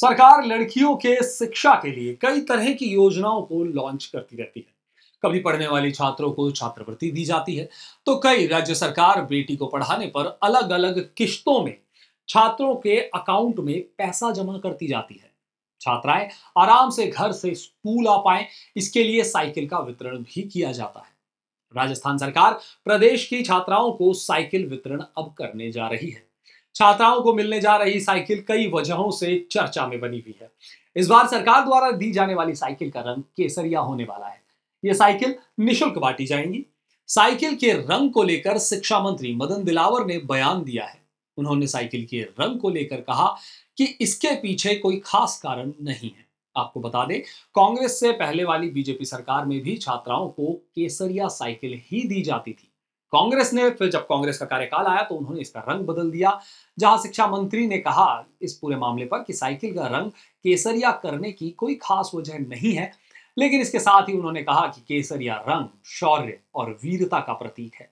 सरकार लड़कियों के शिक्षा के लिए कई तरह की योजनाओं को लॉन्च करती रहती है कभी पढ़ने वाली छात्रों को छात्रवृत्ति दी जाती है तो कई राज्य सरकार बेटी को पढ़ाने पर अलग अलग किश्तों में छात्रों के अकाउंट में पैसा जमा करती जाती है छात्राएं आराम से घर से स्कूल आ पाए इसके लिए साइकिल का वितरण भी किया जाता है राजस्थान सरकार प्रदेश की छात्राओं को साइकिल वितरण अब करने जा रही है छात्राओं को मिलने जा रही साइकिल कई वजहों से चर्चा में बनी हुई है इस बार सरकार द्वारा दी जाने वाली साइकिल का रंग केसरिया होने वाला है ये साइकिल निशुल्क बांटी जाएंगी साइकिल के रंग को लेकर शिक्षा मंत्री मदन दिलावर ने बयान दिया है उन्होंने साइकिल के रंग को लेकर कहा कि इसके पीछे कोई खास कारण नहीं है आपको बता दें कांग्रेस से पहले वाली बीजेपी सरकार में भी छात्राओं को केसरिया साइकिल ही दी जाती थी कांग्रेस ने फिर जब कांग्रेस का कार्यकाल आया तो उन्होंने इसका रंग बदल दिया जहां शिक्षा मंत्री ने कहा इस पूरे मामले पर कि साइकिल का रंग केसरिया करने की कोई खास वजह नहीं है लेकिन इसके साथ ही उन्होंने कहा कि केसरिया रंग शौर्य और वीरता का प्रतीक है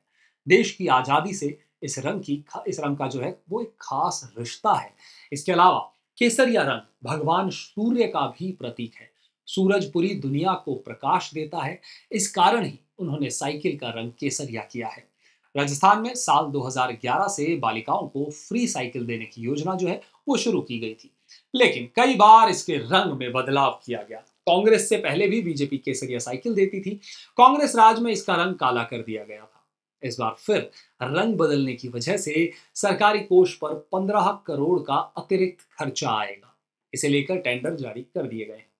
देश की आजादी से इस रंग की इस रंग का जो है वो एक खास रिश्ता है इसके अलावा केसरिया रंग भगवान सूर्य का भी प्रतीक है सूरज पूरी दुनिया को प्रकाश देता है इस कारण ही उन्होंने साइकिल का रंग केसरिया किया है राजस्थान में साल 2011 से बालिकाओं को फ्री साइकिल देने की योजना जो है वो शुरू की गई थी लेकिन कई बार इसके रंग में बदलाव किया गया कांग्रेस से पहले भी बीजेपी केसरिया साइकिल देती थी कांग्रेस राज में इसका रंग काला कर दिया गया था इस बार फिर रंग बदलने की वजह से सरकारी कोष पर पंद्रह करोड़ का अतिरिक्त खर्चा आएगा इसे लेकर टेंडर जारी कर दिए गए हैं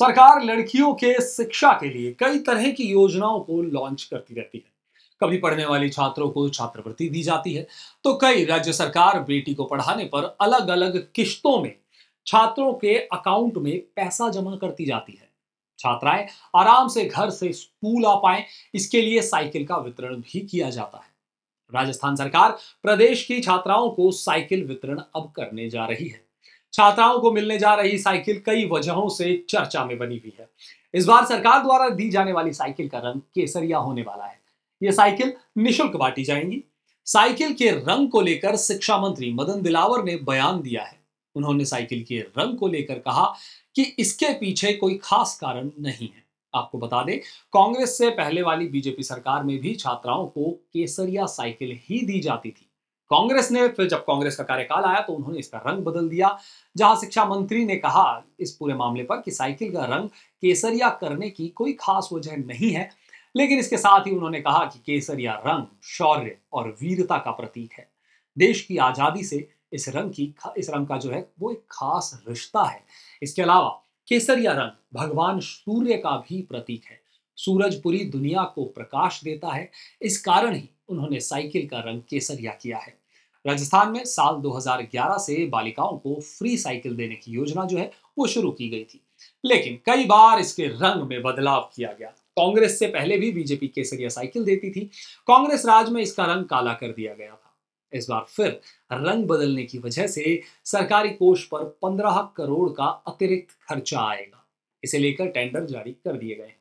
सरकार लड़कियों के शिक्षा के लिए कई तरह की योजनाओं को लॉन्च करती रहती है कभी पढ़ने वाले छात्रों को छात्रवृत्ति दी जाती है तो कई राज्य सरकार बेटी को पढ़ाने पर अलग अलग किश्तों में छात्रों के अकाउंट में पैसा जमा करती जाती है छात्राएं आराम से घर से स्कूल आ पाए इसके लिए साइकिल का वितरण भी किया जाता है राजस्थान सरकार प्रदेश की छात्राओं को साइकिल वितरण अब करने जा रही है छात्राओं को मिलने जा रही साइकिल कई वजहों से चर्चा में बनी हुई है इस बार सरकार द्वारा दी जाने वाली साइकिल का रंग केसरिया होने वाला है ये साइकिल निशुल्क बांटी जाएंगी साइकिल के रंग को लेकर शिक्षा मंत्री मदन दिलावर ने बयान दिया है उन्होंने साइकिल के रंग को लेकर कहा कि इसके पीछे कोई खास कारण नहीं है आपको बता दें कांग्रेस से पहले वाली बीजेपी सरकार में भी छात्राओं को केसरिया साइकिल ही दी जाती थी कांग्रेस ने फिर जब कांग्रेस का कार्यकाल आया तो उन्होंने इसका रंग बदल दिया जहां शिक्षा मंत्री ने कहा इस पूरे मामले पर कि साइकिल का रंग केसरिया करने की कोई खास वजह नहीं है लेकिन इसके साथ ही उन्होंने कहा कि केसरिया रंग शौर्य और वीरता का प्रतीक है देश की आज़ादी से इस रंग की इस रंग का जो है वो एक खास रिश्ता है इसके अलावा केसरिया रंग भगवान सूर्य का भी प्रतीक है सूरज पूरी दुनिया को प्रकाश देता है इस कारण ही उन्होंने साइकिल का रंग केसरिया किया है राजस्थान में साल 2011 से बालिकाओं को फ्री साइकिल देने की योजना जो है वो शुरू की गई थी लेकिन कई बार इसके रंग में बदलाव किया गया कांग्रेस से पहले भी बीजेपी केसरिया साइकिल देती थी कांग्रेस राज में इसका रंग काला कर दिया गया था इस बार फिर रंग बदलने की वजह से सरकारी कोष पर पंद्रह करोड़ का अतिरिक्त खर्चा आएगा इसे लेकर टेंडर जारी कर दिए गए